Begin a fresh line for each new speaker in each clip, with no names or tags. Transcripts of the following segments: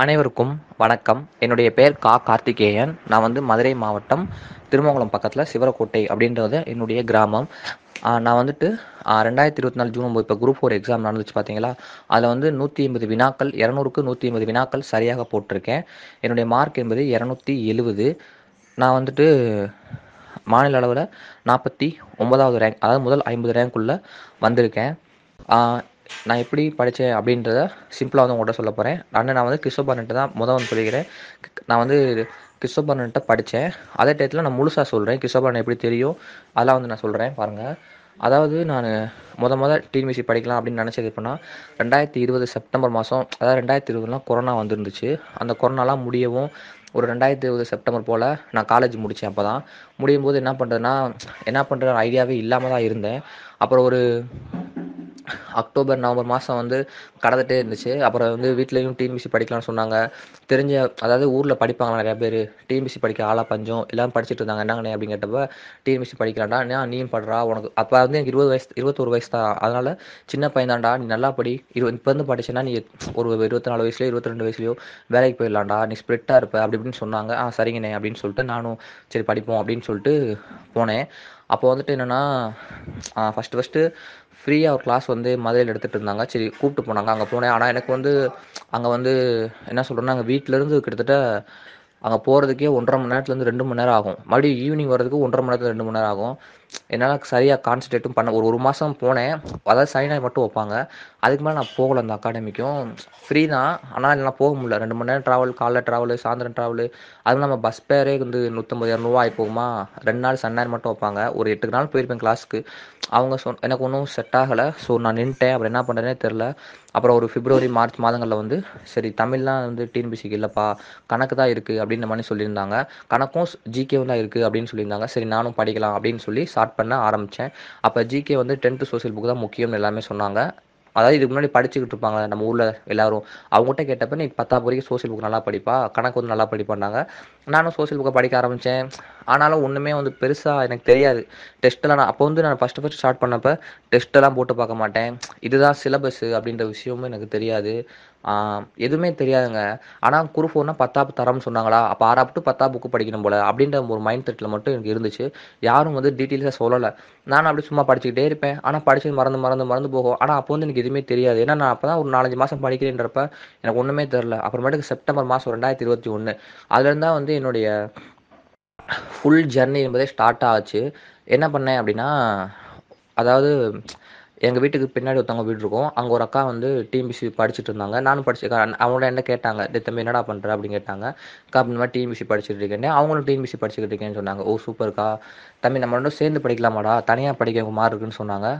அனைவருக்கும் வணக்கம் என்னுடைய பெயர் கா கார்த்திகேயன் நான் வந்து மதுரை மாவட்டம் திருமங்கலம் பக்கத்தில் சிவரக்கோட்டை அப்படின்றது என்னுடைய கிராமம் நான் வந்துட்டு ரெண்டாயிரத்தி இருபத்தி நாலு ஜூன் ஒம்பது இப்போ குரூப் ஃபோர் எக்ஸாம் நடந்துச்சு பார்த்தீங்களா அதில் வந்து நூற்றி எண்பது வினாக்கள் இரநூறுக்கு நூற்றி எண்பது வினாக்கள் சரியாக போட்டிருக்கேன் என்னுடைய மார்க் என்பது இரநூத்தி எழுபது நான் வந்துட்டு மாநில அளவில் நாற்பத்தி ஒன்பதாவது ரேங்க் அதாவது முதல் ஐம்பது ரேங்க்குள்ளே வந்திருக்கேன் நான் எப்படி படித்தேன் அப்படின்றத சிம்பிளாக வந்து உங்கள்கிட்ட சொல்ல போகிறேன் அண்ணன் நான் வந்து கிறிஸ்டோபர்ன்ட்டு தான் முதல் வந்து சொல்லிக்கிறேன் நான் வந்து கிறிஸ்டோபர்ன்ட்ட படித்தேன் அதே டயத்தில் நான் முழுசாக சொல்கிறேன் கிறிஸ்டோபர்ன் எப்படி தெரியும் அதெல்லாம் வந்து நான் சொல்கிறேன் பாருங்கள் அதாவது நான் முத முத டிஎன்பிசி படிக்கலாம் அப்படின்னு நினச்சது எப்படின்னா ரெண்டாயிரத்தி இருபது செப்டம்பர் மாதம் அதாவது ரெண்டாயிரத்தி இருபதுலாம் கொரோனா வந்துருந்துச்சு அந்த கொரோனாலாம் முடியவும் ஒரு ரெண்டாயிரத்தி இருபது செப்டம்பர் போல் நான் காலேஜ் முடித்தேன் அப்போ தான் முடியும் போது என்ன பண்ணுறதுன்னா என்ன பண்ணுற ஐடியாவே இல்லாமல் தான் இருந்தேன் அப்புறம் ஒரு அக்டோபர் நவம்பர் மாதம் வந்து கடந்துகிட்டே இருந்துச்சு அப்புறம் வந்து வீட்லேயும் டிஎன்பிசி படிக்கலாம்னு சொன்னாங்க தெரிஞ்ச அதாவது ஊரில் படிப்பாங்களா நிறையா பேர் டிஎன்பிசி படிக்க ஆளாக பஞ்சம் எல்லாம் படிச்சுட்டு இருந்தாங்க என்னங்கண்ணே அப்படின்னு கேட்டப்ப டிஎன்பிசி படிக்கலாம்டா ஏன்னா நீயும் படுறா உனக்கு அப்போ வந்து எனக்கு இருபது வயசு இருபத்தொரு வயசு தான் அதனால் சின்ன பையன்தான்டா நீ நல்லா படி இரு இப்போ வந்து படிச்சேன்னா நீ ஒரு இருபத்தி நாலு வயசுலையோ இருபத்தி ரெண்டு வயசுலையோ வேலைக்கு போயிடலாம்டா நீ ஸ்ப்ரிட்டாக இருப்ப அப்படி அப்படின்னு சொன்னாங்க ஆ சரிங்கண்ணே அப்படின்னு சொல்லிட்டு நானும் சரி படிப்போம் அப்படின்னு சொல்லிட்டு போனேன் அப்போ வந்துட்டு என்னென்னா ஃபஸ்ட்டு ஃபஸ்ட்டு ஃப்ரீயாக ஒரு கிளாஸ் வந்து மதுரையில் எடுத்துகிட்டு இருந்தாங்க சரி கூப்பிட்டு போனாங்க அங்கே போனேன் ஆனால் எனக்கு வந்து அங்கே வந்து என்ன சொல்கிறேன்னா அங்கே வீட்டிலேருந்து கிட்டத்தட்ட அங்கே போகிறதுக்கே ஒன்றரை மணி நேரத்துலேருந்து ரெண்டு மணி நேரம் ஆகும் மறுபடியும் ஈவினிங் வரதுக்கு ஒன்றரை மணி நேரத்துல ரெண்டு மணி நேரம் ஆகும் என்னால் சரியாக கான்சன்ட்ரேட்டும் பண்ண ஒரு ஒரு மாதம் போனேன் அதாவது சைனாய் மட்டும் வைப்பாங்க அதுக்கு மேலே நான் போகலை அந்த அகாடமிக்கும் ஃப்ரீ தான் ஆனால் என்னால் போக முடியல ரெண்டு மணி நேரம் ட்ராவல் காலைல ட்ராவலு சாயந்தரம் ட்ராவலு அதுவும் நம்ம பஸ் பேரே வந்து நூற்றம்பது இரநூறுவா ஆகி போகுமா ரெண்டு நாள் சனி ஞாயிறு மட்டும் வைப்பாங்க ஒரு எட்டு நாள் போயிருப்பேன் கிளாஸுக்கு அவங்க சொ எனக்கு ஒன்றும் செட் ஆகலை ஸோ நான் நின்ட்டேன் அப்புறம் என்ன பண்ணுறேனே தெரில அப்புறம் ஒரு பிப்ரவரி மார்ச் மாதங்களில் வந்து சரி தமிழ்லாம் வந்து டிஎன்பிசிக்கு இல்லைப்பா கணக்கு தான் இருக்குது அப்படின்ற மாதிரி சொல்லியிருந்தாங்க கணக்கும் ஜிகேவும் தான் இருக்குது அப்படின்னு சொல்லியிருந்தாங்க சரி நானும் படிக்கலாம் அப்படின்னு சொல்லி ஸ்டார்ட் பண்ண ஆரம்பித்தேன் அப்போ ஜிகே வந்து டென்த்து சோசியல் புக் தான் முக்கியம்னு எல்லாமே சொன்னாங்க அதாவது இதுக்கு முன்னாடி படிச்சுக்கிட்டு இருப்பாங்க நம்ம ஊரில் எல்லாரும் அவங்ககிட்ட கேட்டப்ப நீ பத்தாம் வரைக்கும் சோசியல் புக் நல்லா படிப்பா கணக்கு வந்து நல்லா படிப்பாண்டாங்க நானும் சோசியல் புக்கை படிக்க ஆரம்பித்தேன் ஆனாலும் ஒன்றுமே வந்து பெருசாக எனக்கு தெரியாது டெஸ்ட்டெல்லாம் நான் அப்போ வந்து நான் ஃபஸ்ட்டு ஃபஸ்ட் ஸ்டார்ட் பண்ணப்போ டெஸ்ட்டெல்லாம் போட்டு பார்க்க மாட்டேன் இதுதான் சிலபஸ்ஸு அப்படின்ற விஷயமும் எனக்கு தெரியாது எதுவுமே தெரியாதுங்க ஆனால் குரூப் ஃபோர்னா பத்தாப்பு தரம்னு சொன்னாங்களா அப்போ ஆறாப்பு பத்தா புக்கு படிக்கணும் போல அப்படின்ற ஒரு மைண்ட் செட்டில் மட்டும் எனக்கு இருந்துச்சு யாரும் வந்து டீட்டெயில்ஸாக சொல்லலை நான் அப்படி சும்மா படிச்சுக்கிட்டே இருப்பேன் ஆனால் படிச்சு மறந்து மறந்து மறந்து போகும் ஆனால் அப்போ வந்து எனக்கு எதுவுமே தெரியாது ஏன்னா நான் அப்போ தான் ஒரு நாலஞ்சு மாதம் படிக்கிறேன்றப்ப எனக்கு ஒன்றுமே தெரில அப்புறமேட்டுக்கு செப்டம்பர் மாதம் ரெண்டாயிரத்தி இருபத்தி ஒன்று அதுலேருந்து தான் வந்து என்னுடைய ஃபுல் ஜர்னி என்பதே ஸ்டார்ட் ஆச்சு என்ன பண்ணேன் அப்படின்னா அதாவது எங்கள் வீட்டுக்கு பின்னாடி ஒருத்தவங்க வீடு இருக்கும் அங்கே ஒரு அக்கா வந்து டிஎம்பிசி படிச்சுட்டு இருந்தாங்க நானும் படிச்சிருக்கேன் அவங்கள என்ன கேட்டாங்க தம்பி என்னடா பண்ணுற அப்படின்னு கேட்டாங்க அக்கா இந்த மாதிரி டிஎம்பிசி படிச்சுட்டு இருக்கேன்னு அவங்களும் டிஎம்பிசி படிச்சுக்கிட்டு இருக்கேன்னு சொன்னாங்க ஓ சூப்பர்க்கா தம்பி நம்ம ரெண்டும் சேர்ந்து படிக்கலாமாடா தனியாக படிக்க மாதிரி இருக்குன்னு சொன்னாங்க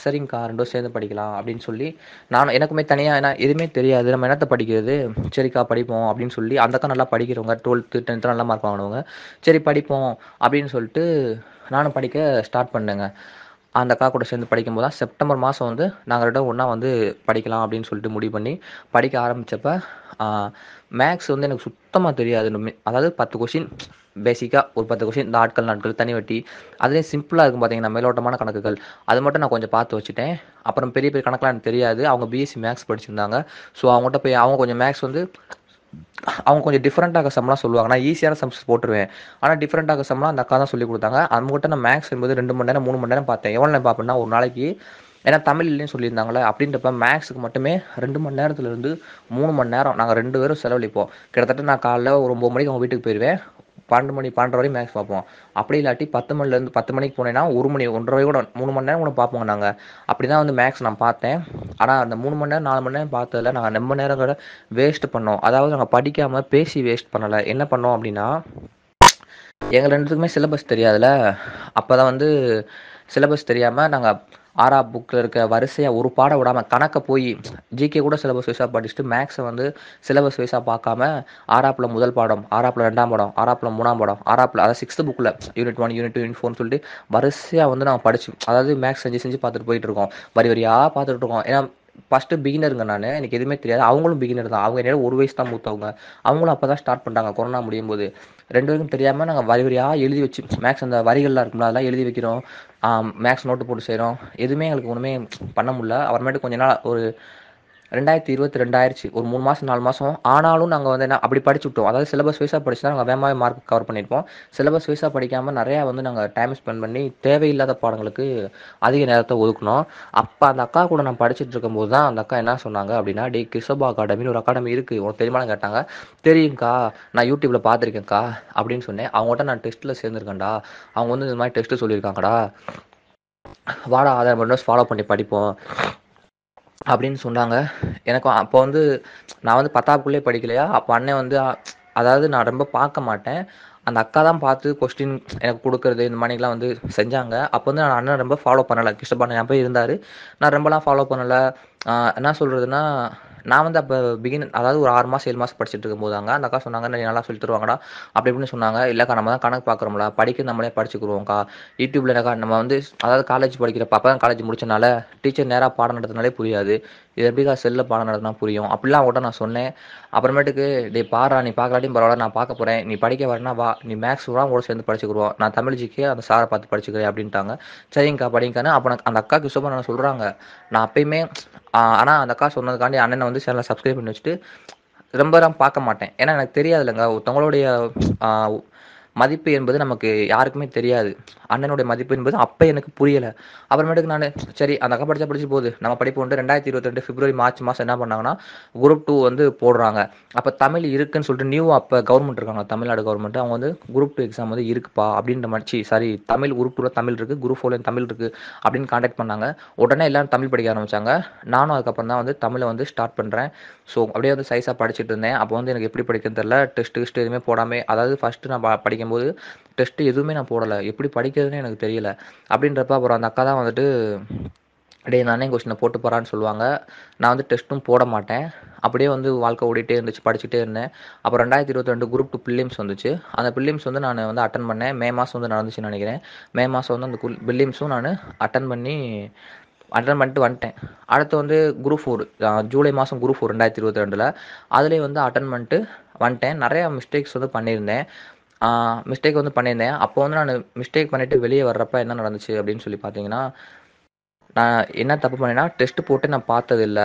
சரிங்கக்கா ரெண்டும் சேர்ந்து படிக்கலாம் அப்படின்னு சொல்லி நானும் எனக்குமே தனியாக ஏன்னா எதுவுமே தெரியாது நம்ம என்னத்தை படிக்கிறது சரிக்கா படிப்போம் அப்படின்னு சொல்லி அந்த அக்கா நல்லா படிக்கிறவங்க டுவெல்த்து டென்த்து நல்லா மார்க் வாங்கினவங்க சரி படிப்போம் அப்படின்னு சொல்லிட்டு நானும் படிக்க ஸ்டார்ட் பண்ணேங்க அந்த அக்கா கூட சேர்ந்து படிக்கும்போது தான் செப்டம்பர் மாதம் வந்து நாங்கள் ரெண்டும் ஒன்றா வந்து படிக்கலாம் அப்படின்னு சொல்லிட்டு முடிவு பண்ணி படிக்க ஆரம்பித்தப்ப மேக்ஸ் வந்து எனக்கு சுத்தமாக தெரியாது அதாவது பத்து கொஷின் பேசிக்காக ஒரு பத்து கொஷின் இந்த ஆட்கள் நாட்கள் தனி வட்டி அதுலேயும் சிம்பிளாக இருக்கும் பார்த்தீங்கன்னா மேலோட்டமான கணக்குகள் அது மட்டும் நான் கொஞ்சம் பார்த்து வச்சுட்டேன் அப்புறம் பெரிய பெரிய கணக்கெலாம் எனக்கு தெரியாது அவங்க பிஎஸ்சி மேக்ஸ் படிச்சிருந்தாங்க ஸோ அவங்ககிட்ட போய் அவங்க கொஞ்சம் மேக்ஸ் வந்து அவங்க கொஞ்சம் டிஃப்ரெண்ட்டாக சம்லாம் சொல்லுவாங்க நான் ஈஸியான சம்ஸ் போட்டுருவேன் ஆனால் டிஃப்ரெண்ட்டாக சம்லாம் அந்த அக்கா தான் சொல்லி கொடுத்தாங்க அவங்ககிட்ட நான் மேக்ஸ் என்பது ரெண்டு மணி நேரம் மூணு மணி நேரம் பார்த்தேன் எவ்வளோ நேரம் பார்ப்பேன்னா ஒரு நாளைக்கு ஏன்னா இல்லைன்னு சொல்லியிருந்தாங்களே அப்படின்றப்ப மேக்ஸுக்கு மட்டுமே ரெண்டு மணி நேரத்துலேருந்து மூணு மணி நேரம் நாங்கள் ரெண்டு பேரும் செலவழிப்போம் கிட்டத்தட்ட நான் காலைல ஒரு ஒம்பது மணிக்கு அவங்க வீட்டுக்கு போயிடுவேன் பன்னெண்டு மணி பன்னெண்டு வரையும் மேக்ஸ் பார்ப்போம் அப்படி இல்லாட்டி பத்து மணிலேருந்து பத்து மணிக்கு போனேன்னா ஒரு மணி ஒன்றரை கூட மூணு மணி நேரம் கூட பார்ப்போம் நாங்கள் அப்படி தான் வந்து மேக்ஸ் நான் பார்த்தேன் ஆனால் அந்த மூணு மணி நேரம் நாலு மணி நேரம் பார்த்ததில் நாங்கள் நம்ம நேரம் கூட வேஸ்ட் பண்ணோம் அதாவது நாங்கள் படிக்காமல் பேசி வேஸ்ட் பண்ணலை என்ன பண்ணோம் அப்படின்னா எங்கள் ரெண்டுத்துக்குமே சிலபஸ் தெரியாதுல்ல அப்போ தான் வந்து சிலபஸ் தெரியாமல் நாங்கள் ஆறா புக்கில் இருக்க வரிசையாக ஒரு பாடம் விடாமல் கணக்கை போய் ஜிகே கூட சிலபஸ் வைஸாக படிச்சுட்டு மேக்ஸை வந்து சிலபஸ் வைஸாக பார்க்காம ஆறாப்பில் முதல் பாடம் ஆறாப்பில் ரெண்டாம் பாடம் ஆறாப்பில் மூணாம் பாடம் ஆறாப்பில் அதாவது சிக்ஸ்த்து புக்கில் unit one unit two unit ஃபோர்னு சொல்லிட்டு வரிசையாக வந்து நாங்கள் படிச்சு அதாவது மேக்ஸ் செஞ்சு செஞ்சு பார்த்துட்டு போயிட்டு இருக்கோம் வரி வரியாக பார்த்துட்டு இருக்கோம் ஏன்னா ஃபஸ்ட்டு பிகினருங்க நான் எனக்கு எதுவுமே தெரியாது அவங்களும் பிகினர் தான் அவங்க என்னோட ஒரு வயசு தான் மூத்தவங்க அவங்களும் அப்போ தான் ஸ்டார்ட் பண்ணுறாங்க கொரோனா முடியும் போது ரெண்டு வரைக்கும் தெரியாமல் நாங்கள் வரி வரியாக எழுதி வச்சு மேக்ஸ் அந்த வரிகள்லாம் இருக்கும்ல அதெல்லாம் எழுதி வைக்கிறோம் மேக்ஸ் நோட்டு போட்டு செய்கிறோம் எதுவுமே எங்களுக்கு ஒன்றுமே பண்ண முடியல அப்புறமேட்டு கொஞ்ச நாள் ஒரு ரெண்டாயிரத்தி இருபத்தி ரெண்டாயிரச்சு ஒரு மூணு மாதம் நாலு மாதம் ஆனாலும் நாங்கள் வந்து என்ன அப்படி படிச்சு விட்டோம் அதாவது சிலபஸ் வைஸாக படிச்சுனா நாங்கள் வேமாவே மார்க் கவர் பண்ணியிருப்போம் சிலபஸ் வயசாக படிக்காமல் நிறையா வந்து நாங்கள் டைம் ஸ்பெண்ட் பண்ணி தேவையில்லாத பாடங்களுக்கு அதிக நேரத்தை ஒதுக்கணும் அப்போ அந்த அக்கா கூட நான் படிச்சுட்டு இருக்கும்போது தான் அந்த அக்கா என்ன சொன்னாங்க அப்படின்னா டே கிறிஸ்தபா அகாடமின்னு ஒரு அகாடமி இருக்குது உனக்கு தெரியுமா கேட்டாங்க தெரியுங்க்கா நான் யூடியூப்பில் பார்த்துருக்கேன்க்கா அப்படின்னு சொன்னேன் அவங்ககிட்ட நான் டெஸ்ட்டில் சேர்ந்துருக்கேன்டா அவங்க வந்து இந்த மாதிரி டெஸ்ட்டு சொல்லியிருக்காங்கடா வாடா ஆதார் மட்டும் ஃபாலோ பண்ணி படிப்போம் அப்படின்னு சொன்னாங்க எனக்கு அப்போ வந்து நான் வந்து பத்தாப்புக்குள்ளே படிக்கலையா அப்போ அண்ணன் வந்து அதாவது நான் ரொம்ப பார்க்க மாட்டேன் அந்த அக்கா தான் பார்த்து கொஸ்டின் எனக்கு கொடுக்குறது இந்த மாதிரிலாம் வந்து செஞ்சாங்க அப்போ வந்து நான் அண்ணன் ரொம்ப ஃபாலோ பண்ணலை கிருஷ்ணபாண்டியன் போய் இருந்தார் நான் ரொம்பலாம் ஃபாலோ பண்ணலை என்ன சொல்கிறதுனா நான் வந்து அப்போ பிகின் அதாவது ஒரு ஆறு மாதம் ஏழு மாதம் படிச்சுட்டு இருக்கும் போதாங்க அந்த அக்கா சொன்னாங்க நல்லா சொல்லி தருவாங்கடா அப்படி இப்படின்னு சொன்னாங்க இல்லைக்கா நம்ம தான் கணக்கு பார்க்குறோம்ல படிக்க நம்மளே படிச்சுக்கிறோம்க்கா யூடியூப்ல நம்ம வந்து அதாவது காலேஜ் படிக்கிறப்ப அப்போ தான் காலேஜ் முடிச்சனால டீச்சர் நேராக பாடம் நடத்தினாலே புரியாது இது எப்படிக்கா செல்லில் பாடம் நடத்தினா புரியும் அப்படிலாம் கூட நான் சொன்னேன் அப்புறமேட்டுக்கு டே பாரா நீ பார்க்கலாட்டியும் பரவாயில்ல நான் பார்க்க போகிறேன் நீ படிக்க வரனா வா நீ மேக்ஸ் கூட கூட சேர்ந்து படிச்சுக்கிடுவோம் நான் தமிழ் ஜிக்கே அந்த சாரை பார்த்து படிச்சுக்கிறேன் அப்படின்ட்டாங்க சரிங்கக்கா படிங்கக்கான்னு அப்போ அந்த அக்காவுக்கு சுபம் நான் சொல்கிறாங்க நான் அப்பயுமே ஆனால் அந்த அக்கா சொன்னதுக்காண்டி அண்ணனை வந்து சேனலை சப்ஸ்கிரைப் பண்ணி வச்சுட்டு ரொம்ப நான் பார்க்க மாட்டேன் ஏன்னா எனக்கு தெரியாதுல்லங்க ஒருத்தவங்களுடைய மதிப்பு என்பது நமக்கு யாருக்குமே தெரியாது அண்ணனுடைய மதிப்பு என்பது அப்போ எனக்கு புரியலை அப்புறமேட்டுக்கு நான் சரி அந்த அக்கா படித்தா படிச்சு போகுது நம்ம படிப்பு வந்து ரெண்டாயிரத்தி இருபத்தி ரெண்டு பிப்ரவரி மார்ச் மாதம் என்ன பண்ணாங்கன்னா குரூப் டூ வந்து போடுறாங்க அப்போ தமிழ் இருக்குன்னு சொல்லிட்டு நியூ அப்போ கவர்மெண்ட் இருக்காங்க தமிழ்நாடு கவர்மெண்ட் அவங்க வந்து குரூப் டூ எக்ஸாம் வந்து இருக்குப்பா அப்படின்ற மாதிரி சரி தமிழ் குரூப் டூவில் தமிழ் இருக்குது குரூப் ஃபோர்லேயும் தமிழ் இருக்கு அப்படின்னு காண்டாக்ட் பண்ணாங்க உடனே எல்லாரும் தமிழ் படிக்க ஆரம்பிச்சாங்க நானும் அதுக்கப்புறம் தான் வந்து தமிழை வந்து ஸ்டார்ட் பண்ணுறேன் ஸோ அப்படியே வந்து சைஸாக படிச்சுட்டு இருந்தேன் அப்போ வந்து எனக்கு எப்படி படிக்கிறது தெரில டெஸ்ட் டெஸ்ட் எதுவுமே போடாமல் அதாவது ஃபஸ்ட்டு நான் படிக்க போது டெஸ்ட்டு எதுவுமே நான் போடலை எப்படி படிக்கிறதுன்னு எனக்கு தெரியல அப்படின்றப்ப அப்புறம் அந்த அக்கா தான் வந்துட்டு டே நானே கொஸ்டினை போட்டு போகிறான்னு சொல்லுவாங்க நான் வந்து டெஸ்ட்டும் போட மாட்டேன் அப்படியே வந்து வாழ்க்கை ஓடிட்டே இருந்துச்சு படிச்சுட்டே இருந்தேன் அப்புறம் ரெண்டாயிரத்தி இருபத்தி ரெண்டு குரூப் டூ பில்லிம்ஸ் வந்துச்சு அந்த பில்லிம்ஸ் வந்து நான் வந்து அட்டன் பண்ணேன் மே மாதம் வந்து நடந்துச்சுன்னு நினைக்கிறேன் மே மாதம் வந்து அந்த பில்லிம்ஸும் நான் அட்டன் பண்ணி அட்டன் பண்ணிட்டு வந்துட்டேன் அடுத்து வந்து குரூப் ஃபோர் ஜூலை மாதம் குரூப் ஃபோர் ரெண்டாயிரத்தி இருபத்தி ரெண்டில் அதுலேயும் வந்து அட்டன் பண்ணிட்டு வந்துட்டேன் நிறையா மிஸ்டேக்ஸ் வந்து பண்ணியிருந்தேன் மிஸ்டேக் வந்து பண்ணியிருந்தேன் அப்போ வந்து நான் மிஸ்டேக் பண்ணிவிட்டு வெளியே வர்றப்ப என்ன நடந்துச்சு அப்படின்னு சொல்லி பார்த்தீங்கன்னா நான் என்ன தப்பு பண்ணேன்னா டெஸ்ட் போட்டு நான் பார்த்ததில்ல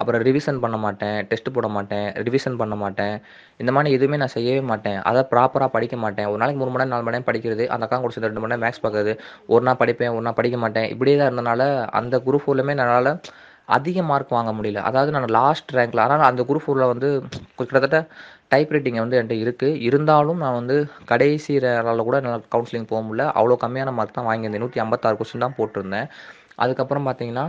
அப்புறம் ரிவிஷன் பண்ண மாட்டேன் டெஸ்ட் போட மாட்டேன் ரிவிஷன் பண்ண மாட்டேன் இந்த மாதிரி எதுவுமே நான் செய்யவே மாட்டேன் அதை ப்ராப்பராக படிக்க மாட்டேன் ஒரு நாளைக்கு மூணு மணி நேரம் நாலு மணி நேரம் படிக்கிறது அந்த அக்கா குடிச்சது ரெண்டு மணி நேரம் மேக்ஸ் பார்க்குறது ஒரு நாள் படிப்பேன் ஒரு நாள் படிக்க மாட்டேன் இப்படியே தான் இருந்தனால அந்த குரூப் ஃபோர்லையுமே என்னால் அதிக மார்க் வாங்க முடியல அதாவது நான் லாஸ்ட் ரேங்க்கில் அதனால் அந்த குரூப் ஃபோரில் வந்து கிட்டத்தட்ட டைப் ரைட்டிங் வந்து என்கிட்ட இருக்குது இருந்தாலும் நான் வந்து கடைசி நாளில் கூட என்னால் கவுன்சிலிங் போக முடியல அவ்வளோ கம்மியான மார்க் தான் வாங்கியிருந்தேன் நூற்றி ஐம்பத்தாறு கொஸ்டின் தான் போட்டிருந்தேன் அதுக்கப்புறம் பார்த்தீங்கன்னா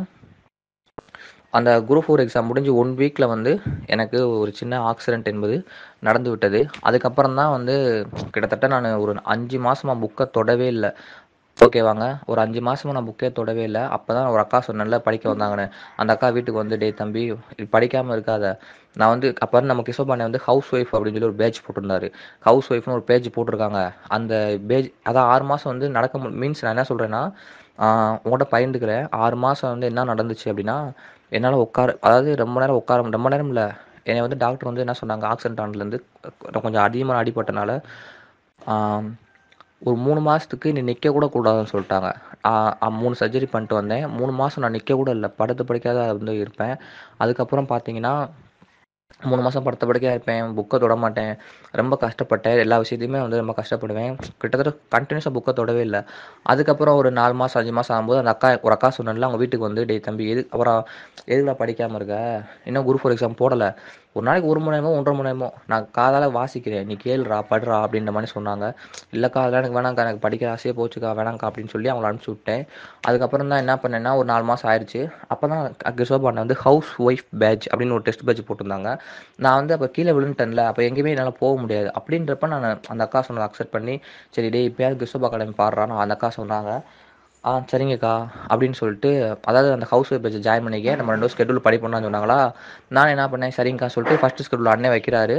அந்த குரூப் ஃபோர் எக்ஸாம் முடிஞ்சு ஒன் வீக்கில் வந்து எனக்கு ஒரு சின்ன ஆக்சிடெண்ட் என்பது நடந்து விட்டது அதுக்கப்புறம் தான் வந்து கிட்டத்தட்ட நான் ஒரு அஞ்சு மாதமாக புக்கை தொடவே இல்லை ஓகேவாங்க. ஒரு அஞ்சு மாசமா நான் புக்கே தொடவே அப்போ அப்பதான் ஒரு அக்கா சொன்னேன்ல படிக்க வந்தாங்கன்னு. அந்த அக்கா வீட்டுக்கு வந்து, டே தம்பி, படிக்காம இருக்காத." நான் வந்து அப்போ வந்து நம்ம கிஷோ பாண்டே வந்து ஹவுஸ் ஒய்ஃப் அப்படின்னு சொல்லி ஒரு பேஜ் போட்டிருந்தாரு. ஹவுஸ் ஒய்ஃப்னு ஒரு பேஜ் போட்டிருக்காங்க. அந்த பேஜ் அதான் ஆறு மாசம் வந்து நடக்க மீன்ஸ் நான் என்ன சொல்றேன்னா, உங்கள்கிட்ட பயந்துக்கிறேன் ஆறு மாதம் மாசம் வந்து என்ன நடந்துச்சு அப்படின்னா, என்னால உட்கார அதாவது ரொம்ப நேரம் உட்கார ரொம்ப நேரம் இல்ல. என்னை வந்து டாக்டர் வந்து என்ன சொன்னாங்க, ஆக்சிடென்ட் ஆனதுலேருந்து கொஞ்சம் அதிகமான அடிப்பட்டனால ஒரு மூணு மாதத்துக்கு நீ நிற்க கூட கூடாதுன்னு சொல்லிட்டாங்க மூணு சர்ஜரி பண்ணிட்டு வந்தேன் மூணு மாதம் நான் நிற்க கூட இல்லை படுத்து படிக்காத வந்து இருப்பேன் அதுக்கப்புறம் பார்த்தீங்கன்னா மூணு மாதம் படுத்த படிக்காக இருப்பேன் புக்கை தொட மாட்டேன் ரொம்ப கஷ்டப்பட்டேன் எல்லா விஷயத்தையுமே வந்து ரொம்ப கஷ்டப்படுவேன் கிட்டத்தட்ட கண்டினியூஸாக புக்கை தொடவே இல்லை அதுக்கப்புறம் ஒரு நாலு மாதம் அஞ்சு மாதம் ஆகும்போது அந்த அக்கா ஒரு அக்கா சொன்னால அவங்க வீட்டுக்கு வந்து டே தம்பி எது அப்புறம் எதுக்குடா படிக்காமல் இருக்க இன்னும் குரூப் ஃபோர் எக்ஸாம் போடலை ஒரு நாளைக்கு ஒரு மணி நேரமோ ஒன்றரை மணி நேரமோ நான் காதால் வாசிக்கிறேன் நீ கேளுடா படுறா அப்படின்ற மாதிரி சொன்னாங்க இல்லை அதெல்லாம் எனக்கு வேணாங்க்கா எனக்கு படிக்கிற ஆசையே போச்சுக்கா வேணாங்க்கா அப்படின்னு சொல்லி அவங்கள அனுப்பிச்சி விட்டேன் அதுக்கப்புறம் தான் என்ன பண்ணேன்னா ஒரு நாலு மாதம் ஆயிடுச்சு அப்போ தான் கிசோபாண்டை வந்து ஹவுஸ் ஒய்ஃப் பேட்ச் அப்படின்னு ஒரு டெஸ்ட் பேட்ச் போட்டிருந்தாங்க நான் வந்து அப்போ கீழே விழுந்துட்டேன்ல அப்போ எங்கேயுமே என்னால் போக முடியாது அப்படின்றப்ப நான் அந்த அக்கா சொன்னதை அக்செப்ட் பண்ணி சரி டே இப்போயாவது கிசோபா கடமை பாடுறான்னு அந்த அக்கா சொன்னாங்க ஆ சரிங்கக்கா அப்படின்னு சொல்லிட்டு அதாவது அந்த ஹவுஸ் ஒய்ஃப் பேஜை ஜாயின் பண்ணிக்க நம்ம ரெண்டு ஸ்கெடியூல் படிப்போம்னு சொன்னாங்களா நான் என்ன பண்ணேன் சரிங்கக்கா சொல்லிட்டு ஃபஸ்ட்டு ஸ்கெடியூல் அண்ணே வைக்கிறாரு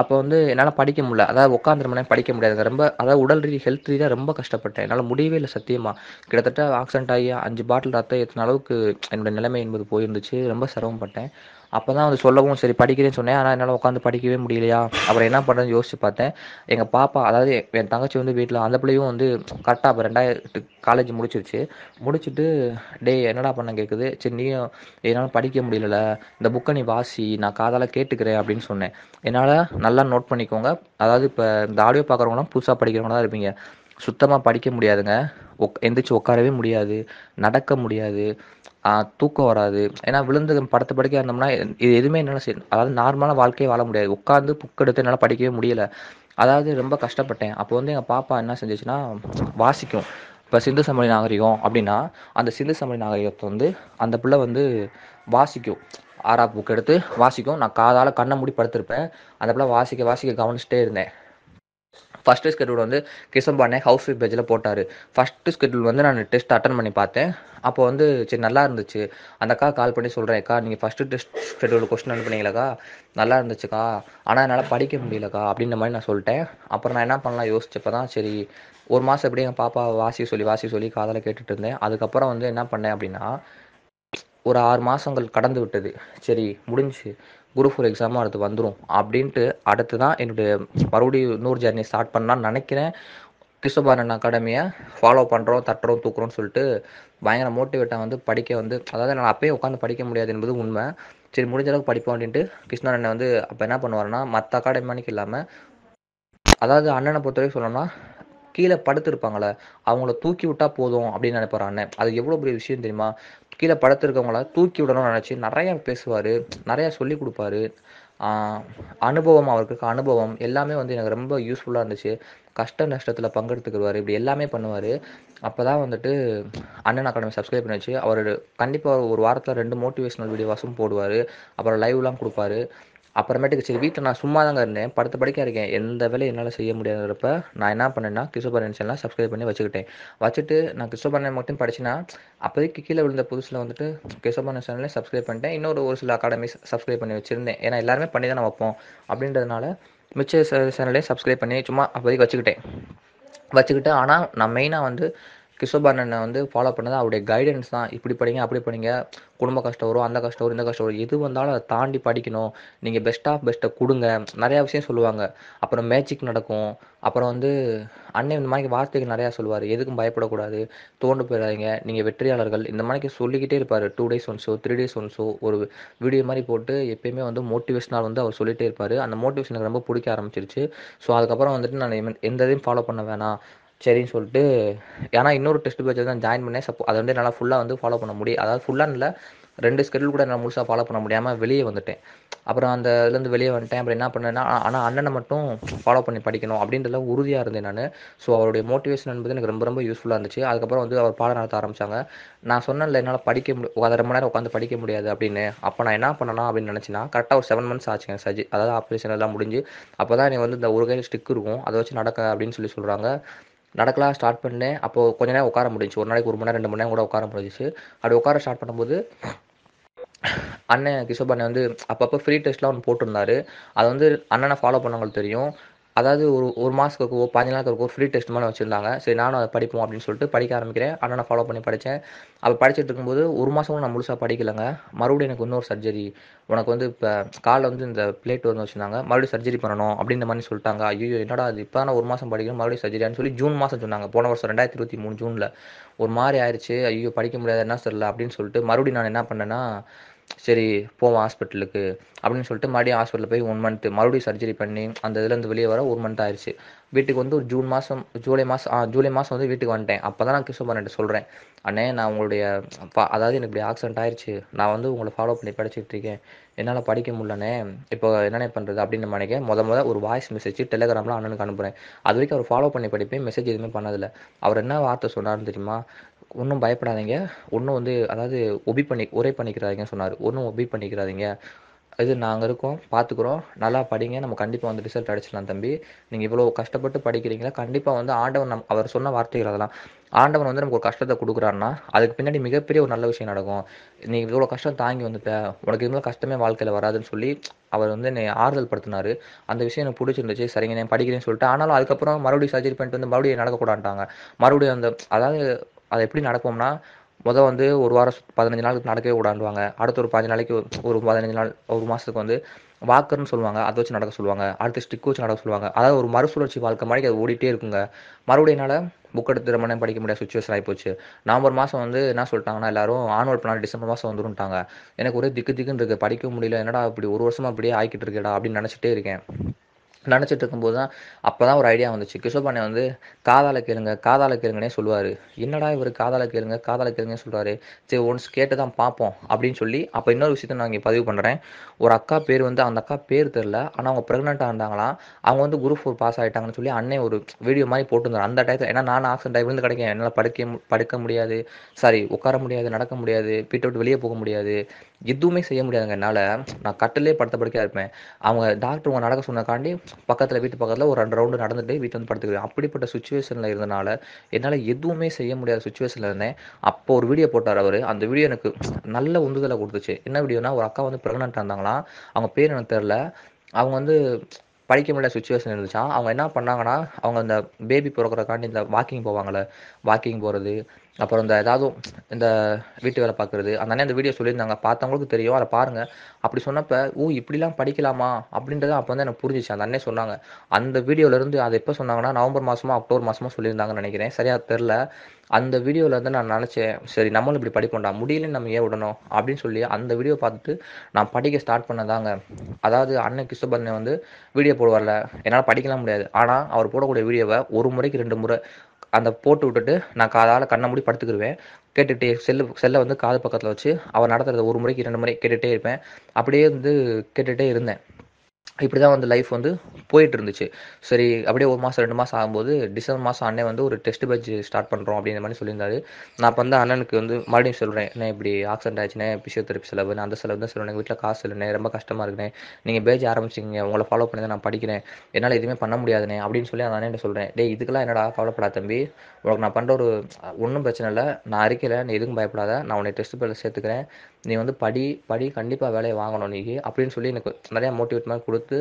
அப்போ வந்து என்னால் படிக்க முடியல அதாவது உட்காந்துருமனே படிக்க முடியாது ரொம்ப அதாவது உடல் ரீதி ஹெல்த் ரீதியாக ரொம்ப கஷ்டப்பட்டேன் என்னால் முடியவே இல்லை சத்தியமாக கிட்டத்தட்ட ஆக்சிடென்ட் ஆகி அஞ்சு பாட்டில் ரத்தம் ஏற்றின அளவுக்கு என்னோடய நிலைமை என்பது போயிருந்துச்சு ரொம்ப சிரமப்பட்டேன் அப்போ தான் வந்து சொல்லவும் சரி படிக்கிறேன்னு சொன்னேன் ஆனால் என்னால் உட்காந்து படிக்கவே முடியலையா அப்புறம் என்ன பண்ணுறதுன்னு யோசிச்சு பார்த்தேன் எங்கள் பாப்பா அதாவது என் தங்கச்சி வந்து வீட்டில் அந்த பிள்ளையும் வந்து கரெக்டாக அப்போ ரெண்டாயிரத்து காலேஜ் முடிச்சிருச்சு முடிச்சுட்டு டே என்னடா பண்ண கேட்குது சரி நீயும் என்னால் படிக்க முடியல இந்த புக்கை நீ வாசி நான் காதால் கேட்டுக்கிறேன் அப்படின்னு சொன்னேன் என்னால் நல்லா நோட் பண்ணிக்கோங்க அதாவது இப்போ இந்த ஆடியோ பார்க்குறவங்களாம் புதுசாக படிக்கிறவங்களா இருப்பீங்க சுத்தமாக படிக்க முடியாதுங்க ஒக் எந்திரிச்சு உட்காரவே முடியாது நடக்க முடியாது தூக்கம் வராது ஏன்னா விழுந்து படத்தை படிக்க இருந்தோம்னா இது எதுவுமே என்னால் அதாவது நார்மலான வாழ்க்கையே வாழ முடியாது உட்காந்து புக் எடுத்து என்னால் படிக்கவே முடியலை அதாவது ரொம்ப கஷ்டப்பட்டேன் அப்போ வந்து எங்கள் பாப்பா என்ன செஞ்சிச்சுன்னா வாசிக்கும் இப்போ சிந்து சமணி நாகரிகம் அப்படின்னா அந்த சிந்து சமணி நாகரிகத்தை வந்து அந்த பிள்ளை வந்து வாசிக்கும் ஆறா புக் எடுத்து வாசிக்கும் நான் காதால் கண்ணை மூடி படுத்திருப்பேன் அந்த பிள்ளை வாசிக்க வாசிக்க கவனிச்சிட்டே இருந்தேன் ஃபஸ்ட்டு ஸ்கெடியூல் வந்து கிஷன் பாண்டே ஹவுஸ் பேஜில் போட்டார் ஃபஸ்ட்டு ஸ்கெட்யூல் வந்து நான் டெஸ்ட் அட்டன் பண்ணி பார்த்தேன் அப்போ வந்து சரி நல்லா இருந்துச்சு அந்த அக்கா கால் பண்ணி சொல்கிறேன் அக்கா நீங்கள் ஃபஸ்ட்டு டெஸ்ட் ஸ்கெட்யூல் கொஸ்டின் அனுப்புனீங்களக்கா நல்லா இருந்துச்சுக்கா ஆனால் என்னால் படிக்க முடியலக்கா அப்படின்ற மாதிரி நான் சொல்லிட்டேன் அப்புறம் நான் என்ன பண்ணலாம் யோசிச்சப்போ தான் சரி ஒரு மாதம் எப்படி எங்கள் பாப்பா வாசி சொல்லி வாசி சொல்லி காதில் கேட்டுட்டு இருந்தேன் அதுக்கப்புறம் வந்து என்ன பண்ணேன் அப்படின்னா ஒரு ஆறு மாதங்கள் கடந்து விட்டது சரி முடிஞ்சு குரூப் ஃபோர் எக்ஸாமும் அடுத்து வந்துடும் அப்படின்ட்டு அடுத்து தான் என்னுடைய மறுபடியும் இன்னொரு ஜேர்னி ஸ்டார்ட் பண்ணலான்னு நினைக்கிறேன் கிருஷ்ணபாரன் அகாடமியை ஃபாலோ பண்ணுறோம் தட்டுறோம் தூக்குறோம்னு சொல்லிட்டு பயங்கர மோட்டிவேட்டாக வந்து படிக்க வந்து அதாவது நான் அப்பயும் உட்காந்து படிக்க முடியாது என்பது உண்மை சரி முடிஞ்ச அளவுக்கு படிப்போம் அப்படின்ட்டு அண்ணன் வந்து அப்போ என்ன பண்ணுவார்னா மற்ற அகாடமி மணிக்கு இல்லாமல் அதாவது அண்ணனை பொறுத்தவரைக்கும் சொல்லணும்னா கீழே படுத்துருப்பாங்களே அவங்கள தூக்கி விட்டா போதும் அப்படின்னு நினைப்பாரு அண்ணன் அது எவ்வளோ பெரிய விஷயம் தெரியுமா கீழே இருக்கவங்கள தூக்கி விடணும்னு நினச்சி நிறையா பேசுவார் நிறையா சொல்லி கொடுப்பாரு அனுபவம் அவருக்கு அனுபவம் எல்லாமே வந்து எனக்கு ரொம்ப யூஸ்ஃபுல்லாக இருந்துச்சு கஷ்ட நஷ்டத்தில் பங்கெடுத்துக்குருவார் இப்படி எல்லாமே பண்ணுவார் அப்போ தான் வந்துட்டு அண்ணன் அகாடமி சப்ஸ்கிரைப் பண்ணி வச்சு அவர் கண்டிப்பாக ஒரு வாரத்தில் ரெண்டு மோட்டிவேஷனல் வீடியோவாசும் போடுவார் அப்புறம் லைவ்லாம் கொடுப்பாரு அப்புறமேட்டுக்கு சரி வீட்டில் நான் சும்மா தாங்க இருந்தேன் படுத்த படிக்க இருக்கேன் எந்த வேலையும் என்னால் செய்ய முடியாதப்ப நான் என்ன பண்ணேன்னா கிறிஸ்டோபரன்ஸ் எல்லாம் சப்ஸ்கிரைப் பண்ணி வச்சுக்கிட்டேன் வச்சுட்டு நான் கிறிஸ்டோபரன் மட்டும் படிச்சுன்னா அப்போதைக்கு கீழே விழுந்த புதுசில் வந்துட்டு கிறிஸ்டோபரன் சேனலே சப்ஸ்கிரைப் பண்ணிட்டேன் இன்னொரு ஒரு சில அகாடமி சப்ஸ்கிரைப் பண்ணி வச்சுருந்தேன் ஏன்னா எல்லாருமே பண்ணி தான் வைப்போம் அப்படின்றதுனால மிச்ச சேனலே சப்ஸ்கிரைப் பண்ணி சும்மா அப்போதைக்கு வச்சுக்கிட்டேன் வச்சுக்கிட்டு ஆனால் நான் மெயினாக வந்து கிஷோபானனை வந்து ஃபாலோ பண்ணது அவருடைய கைடன்ஸ் தான் இப்படி படிங்க அப்படி படிங்க குடும்ப கஷ்டம் வரும் அந்த கஷ்டம் வரும் இந்த கஷ்டம் வரும் எது வந்தாலும் அதை தாண்டி படிக்கணும் நீங்கள் பெஸ்ட் ஆஃப் பெஸ்ட்டை கொடுங்க நிறையா விஷயம் சொல்லுவாங்க அப்புறம் மேஜிக் நடக்கும் அப்புறம் வந்து அண்ணன் இந்த மாதிரி வார்த்தைகள் நிறையா சொல்லுவார் எதுக்கும் பயப்படக்கூடாது தோண்டு போயிடாதீங்க நீங்கள் வெற்றியாளர்கள் இந்த மாதிரிக்கு சொல்லிக்கிட்டே இருப்பார் டூ டேஸ் ஒன்ஸோ த்ரீ டேஸ் ஒன்ஸோ ஒரு வீடியோ மாதிரி போட்டு எப்பயுமே வந்து மோட்டிவேஷனால் வந்து அவர் சொல்லிகிட்டே இருப்பார் அந்த மோட்டிவேஷன் எனக்கு ரொம்ப பிடிக்க ஆரம்பிச்சிருச்சு ஸோ அதுக்கப்புறம் வந்துட்டு நான் எந்த இதையும் ஃபாலோ பண்ண வேணாம் சரின்னு சொல்லிட்டு ஏன்னா இன்னொரு டெஸ்ட் பேச்சை தான் ஜாயின் பண்ணேன் சப்போ அதை வந்து என்னால் ஃபுல்லாக வந்து ஃபாலோ பண்ண முடியும் அதாவது ஃபுல்லாக இல்லை ரெண்டு ஸ்கெடியூல் கூட என்னால் முழுசாக ஃபாலோ பண்ண முடியாமல் வெளியே வந்துட்டேன் அப்புறம் அந்த இதுலேருந்து வெளியே வந்துட்டேன் அப்புறம் என்ன பண்ணேன்னா ஆனால் அண்ணனை மட்டும் ஃபாலோ பண்ணி படிக்கணும் அப்படின்றதுல உறுதியாக இருந்தேன் நான் ஸோ அவருடைய மோட்டிவேஷன் என்பது எனக்கு ரொம்ப ரொம்ப யூஸ்ஃபுல்லாக இருந்துச்சு அதுக்கப்புறம் வந்து அவர் பாடம் நடத்த ஆரம்பித்தாங்க நான் இல்லை என்னால் படிக்க முடியும் அதை ரொம்ப நேரம் உட்காந்து படிக்க முடியாது அப்படின்னு அப்போ நான் என்ன பண்ணலாம் அப்படின்னு நினச்சினா கரெக்டாக ஒரு செவன் மந்த்ஸ் ஆச்சுங்க சஜி அதாவது ஆப்ரேஷன் எல்லாம் முடிஞ்சு அப்போ தான் எனக்கு வந்து இந்த ஒரு கையில் ஸ்டிக் இருக்கும் அதை வச்சு நடக்க அப்படின்னு சொல்லி சொல்கிறாங்க நடக்கலாம் ஸ்டார்ட் பண்ணேன் அப்போது கொஞ்ச நேரம் உட்கார முடிஞ்சு ஒரு நாளைக்கு ஒரு மணி நேரம் ரெண்டு மணி நேரம் கூட உட்கார முடிஞ்சிச்சு அப்படி உட்கார ஸ்டார்ட் பண்ணும்போது அண்ணன் கிஷோப் அண்ணன் வந்து அப்பப்போ ஃப்ரீ டெஸ்ட்லாம் ஒன்று போட்டிருந்தாரு அதை வந்து அண்ணனை ஃபாலோ பண்ணவங்களுக்கு தெரியும் அதாவது ஒரு ஒரு மாதத்துக்கு இருக்கோ பாஞ்சு நாளுக்கு இருக்கோ ஃப்ரீ டெஸ்ட் மாதிரி வச்சுருந்தாங்க சரி நானும் அதை படிப்போம் அப்படின்னு சொல்லிட்டு படிக்க ஆரம்பிக்கிறேன் ஆனால் நான் ஃபாலோ பண்ணி படித்தேன் அப்போ படிச்சுட்டு இருக்கும்போது ஒரு மாதம் கூட நான் முழுசாக படிக்கலைங்க மறுபடியும் எனக்கு இன்னொரு சர்ஜரி உனக்கு வந்து இப்போ காலில் வந்து இந்த பிளேட் வந்து வச்சுருந்தாங்க மறுபடியும் சர்ஜரி பண்ணணும் அப்படின்ற மாதிரி சொல்லிட்டாங்க ஐயோ என்னடா அது இப்போ நான் ஒரு மாதம் படிக்கணும் மறுபடியும் சர்ஜரியான்னு சொல்லி ஜூன் மாதம் சொன்னாங்க போன வருஷம் ரெண்டாயிரத்தி இருபத்தி மூணு ஜூனில் ஒரு மாதிரி ஆயிடுச்சு ஐயோ படிக்க முடியாது என்ன சரியில்லை அப்படின்னு சொல்லிட்டு மறுபடியும் நான் என்ன பண்ணேன்னா சரி போவோம் ஹாஸ்பிட்டலுக்கு அப்படின்னு சொல்லிட்டு மறுபடியும் ஹாஸ்பிட்டலில் போய் ஒன் மந்த்து மறுபடியும் சர்ஜரி பண்ணி அந்த இதுலேருந்து வெளியே வர ஒரு மந்த் ஆயிடுச்சு வீட்டுக்கு வந்து ஒரு ஜூன் மாதம் ஜூலை மாதம் ஆ ஜூலை மாதம் வந்து வீட்டுக்கு வந்துட்டேன் அப்போ தான் நான் பண்ணிட்டு சொல்கிறேன் அண்ணே நான் உங்களுடைய அதாவது எனக்கு இப்படி ஆக்சிடென்ட் ஆயிடுச்சு நான் வந்து உங்களை ஃபாலோ பண்ணி படிச்சுட்டு இருக்கேன் என்னால் படிக்க முடியலண்ணே இப்போ என்னென்ன பண்ணுறது அப்படின்னு நினைக்கிறேன் முத முத ஒரு வாய்ஸ் மெசேஜ் டெலிகிராமில் அண்ணனுக்கு அனுப்புகிறேன் அது வரைக்கும் அவர் ஃபாலோ பண்ணி படிப்பேன் மெசேஜ் எதுவுமே பண்ணதில்லை அவர் என்ன வார்த்தை சொன்னார்னு தெரியுமா ஒன்றும் பயப்படாதீங்க ஒன்றும் வந்து அதாவது ஒபி பண்ணி ஒரே பண்ணிக்கிறாதீங்கன்னு சொன்னார் ஒன்றும் ஒபி பண்ணிக்கிறாதீங்க இது நாங்கள் இருக்கோம் பார்த்துக்குறோம் நல்லா படிங்க நம்ம கண்டிப்பாக வந்து ரிசல்ட் அடிச்சிடலாம் தம்பி நீங்கள் இவ்வளோ கஷ்டப்பட்டு படிக்கிறீங்களா கண்டிப்பாக வந்து ஆண்டவன் நம் அவர் சொன்ன வார்த்தைகள் அதெல்லாம் ஆண்டவன் வந்து நமக்கு ஒரு கஷ்டத்தை கொடுக்குறாருன்னா அதுக்கு பின்னாடி மிகப்பெரிய ஒரு நல்ல விஷயம் நடக்கும் நீ இவ்வளோ கஷ்டம் தாங்கி வந்துட்ட உனக்கு இதுமாதிரி கஷ்டமே வாழ்க்கையில் வராதுன்னு சொல்லி அவர் வந்து என்னை ஆறுதல் படுத்தினார் அந்த விஷயம் எனக்கு பிடிச்சிருந்துச்சு சரிங்க நான் படிக்கிறேன்னு சொல்லிட்டு ஆனாலும் அதுக்கப்புறம் மறுபடியும் சர்ஜரி பண்ணிட்டு வந்து மறுபடியும் நடக்கக்கூடாண்டாங்க மறுபடியும் அந்த அதாவது அது எப்படி நடக்கும்னா மொதல் வந்து ஒரு வாரம் பதினஞ்சு நாளுக்கு நடக்கவே விடாண்டுவாங்க அடுத்த ஒரு பதினஞ்சு நாளைக்கு ஒரு பதினஞ்சு நாள் ஒரு மாதத்துக்கு வந்து வாக்கர்னு சொல்லுவாங்க அதை வச்சு நடக்க சொல்லுவாங்க அடுத்து ஸ்டிக் வச்சு நடக்க சொல்லுவாங்க அதாவது ஒரு மறுசுழற்சி வாழ்க்கை மாதிரி அது ஓடிட்டே இருக்குங்க மறுபடியும் என்னால் புக் எடுத்து ரொம்ப படிக்க முடியாத சுச்சுவேஷன் ஆகிப்போச்சு நவம்பர் மாதம் வந்து என்ன சொல்லிட்டாங்கன்னா எல்லாரும் ஆனுவல் பண்ணால் டிசம்பர் மாதம் வந்துருட்டாங்க எனக்கு ஒரே திக்கு திக்குன்னு இருக்குது படிக்க முடியல என்னடா இப்படி ஒரு வருஷமாக அப்படியே ஆகிக்கிட்டு இருக்கேடா அப்படின்னு நினச்சிட்டே இருக்கேன் நினச்சிட்டு இருக்கும்போது தான் அப்போ தான் ஒரு ஐடியா வந்துச்சு கிஷோபானே வந்து காதால கேளுங்க காதால கேளுங்கன்னே சொல்லுவார் என்னடா இவர் காதால கேளுங்க காதால கேளுங்கன்னு சொல்கிறாரு சரி ஒன்ஸ் கேட்டு தான் பார்ப்போம் அப்படின்னு சொல்லி அப்போ இன்னொரு விஷயத்த நான் இங்கே பதிவு பண்ணுறேன் ஒரு அக்கா பேர் வந்து அந்த அக்கா பேர் தெரில ஆனால் அவங்க ப்ரெக்னெண்ட்டாக இருந்தாங்களாம் அவங்க வந்து குரூப் ஃபோர் பாஸ் ஆகிட்டாங்கன்னு சொல்லி அன்னை ஒரு வீடியோ மாதிரி போட்டுருந்தார் அந்த டைத்தில் ஏன்னா நான் டைம் இருந்து கிடைக்கும் என்னால் படுக்க படுக்க முடியாது சாரி உட்கார முடியாது நடக்க முடியாது வீட்டை விட்டு வெளியே போக முடியாது எதுவுமே செய்ய முடியாதுங்க என்னால் நான் கட்டிலே படுத்த படுக்கையாக இருப்பேன் அவங்க டாக்டர் உங்க நடக்க சொன்னக்காண்டி பக்கத்தில் வீட்டு பக்கத்தில் ஒரு ரெண்டு ரவுண்டு நடந்துகிட்டு வீட்டு வந்து படுத்துக்கிறேன் அப்படிப்பட்ட சுச்சுவேஷனில் இருந்தனால என்னால் எதுவுமே செய்ய முடியாத சுச்சுவேஷனில் இருந்தேன் அப்போ ஒரு வீடியோ போட்டார் அவர் அந்த வீடியோ எனக்கு நல்ல உந்துதலை கொடுத்துச்சு என்ன வீடியோனா ஒரு அக்கா வந்து ப்ரெக்னென்ட் இருந்தாங்களா அவங்க பேர் எனக்கு தெரில அவங்க வந்து படிக்க முடியாத சுச்சுவேஷன் இருந்துச்சா அவங்க என்ன பண்ணாங்கன்னா அவங்க அந்த பேபி பிறக்கிறக்காண்டி இந்த வாக்கிங் போவாங்கள்ல வாக்கிங் போகிறது அப்புறம் இந்த ஏதாவது இந்த வீட்டு வேலை பார்க்குறது அந்த அண்ணன் அந்த வீடியோ சொல்லியிருந்தாங்க பார்த்தவங்களுக்கு தெரியும் அதை பாருங்கள் அப்படி சொன்னப்போ ஓ இப்படிலாம் படிக்கலாமா அப்படின்றத அப்போ வந்து எனக்கு புரிஞ்சிச்சு அந்த அண்ணே சொன்னாங்க அந்த வீடியோலேருந்து அதை எப்போ சொன்னாங்கன்னா நவம்பர் மாதமோ அக்டோபர் மாதமாக சொல்லியிருந்தாங்கன்னு நினைக்கிறேன் சரியாக தெரில அந்த வீடியோவிலேருந்து நான் நினச்சேன் சரி நம்மளும் இப்படி படிப்போம்டா முடியலன்னு நம்ம ஏன் விடணும் அப்படின்னு சொல்லி அந்த வீடியோ பார்த்துட்டு நான் படிக்க ஸ்டார்ட் பண்ணதாங்க அதாவது அண்ணன் கிருஷ்ணபர்ணன் வந்து வீடியோ போடுவார்ல என்னால் படிக்கலாம் முடியாது ஆனால் அவர் போடக்கூடிய வீடியோவை ஒரு முறைக்கு ரெண்டு முறை அந்த போட்டு விட்டுட்டு நான் காதால் கண்ணை மூடி படுத்துக்கிடுவேன் கேட்டுகிட்டே செல்லு செல்லை வந்து காது பக்கத்தில் வச்சு அவர் நடத்துகிறத ஒரு முறைக்கு இரண்டு முறை கேட்டுகிட்டே இருப்பேன் அப்படியே வந்து கேட்டுகிட்டே இருந்தேன் இப்படி தான் வந்து லைஃப் வந்து போயிட்டு இருந்துச்சு சரி அப்படியே ஒரு மாதம் ரெண்டு மாதம் ஆகும்போது டிசம்பர் மாதம் அண்ணன் வந்து ஒரு டெஸ்ட் பேட்ச் ஸ்டார்ட் பண்ணுறோம் அப்படிங்கிற மாதிரி சொல்லியிருந்தாரு நான் இப்போ வந்து அண்ணனுக்கு வந்து மறுபடியும் சொல்கிறேன் என்ன இப்படி ஆக்சிடென்ட் ஆயிடுச்சுனே பிசியோதெரப்பி செலவு நான் அந்த செலவு தான் சொல்லுவேன் வீட்டில் காசு இல்லைனே ரொம்ப கஷ்டமாக இருக்குனே நீங்கள் பேஜ் ஆரம்பிச்சிங்க உங்களை ஃபாலோ பண்ணி தான் நான் படிக்கிறேன் என்னால் எதுவுமே பண்ண முடியாதுனே அப்படின்னு சொல்லி அந்த அண்ணன் சொல்கிறேன் டே இதுக்கெல்லாம் என்னடா கவலைப்படா தம்பி உனக்கு நான் பண்ணுற ஒரு ஒன்றும் பிரச்சனை இல்லை நான் அறிக்கையில நீ எதுக்கும் பயப்படாத நான் உன்னை டெஸ்ட் பேரில் சேர்த்துக்கிறேன் நீ வந்து படி படி கண்டிப்பாக வேலையை வாங்கணும் நீ அப்படின்னு சொல்லி எனக்கு நிறையா மோட்டிவேட் மாதிரி கொடுத்து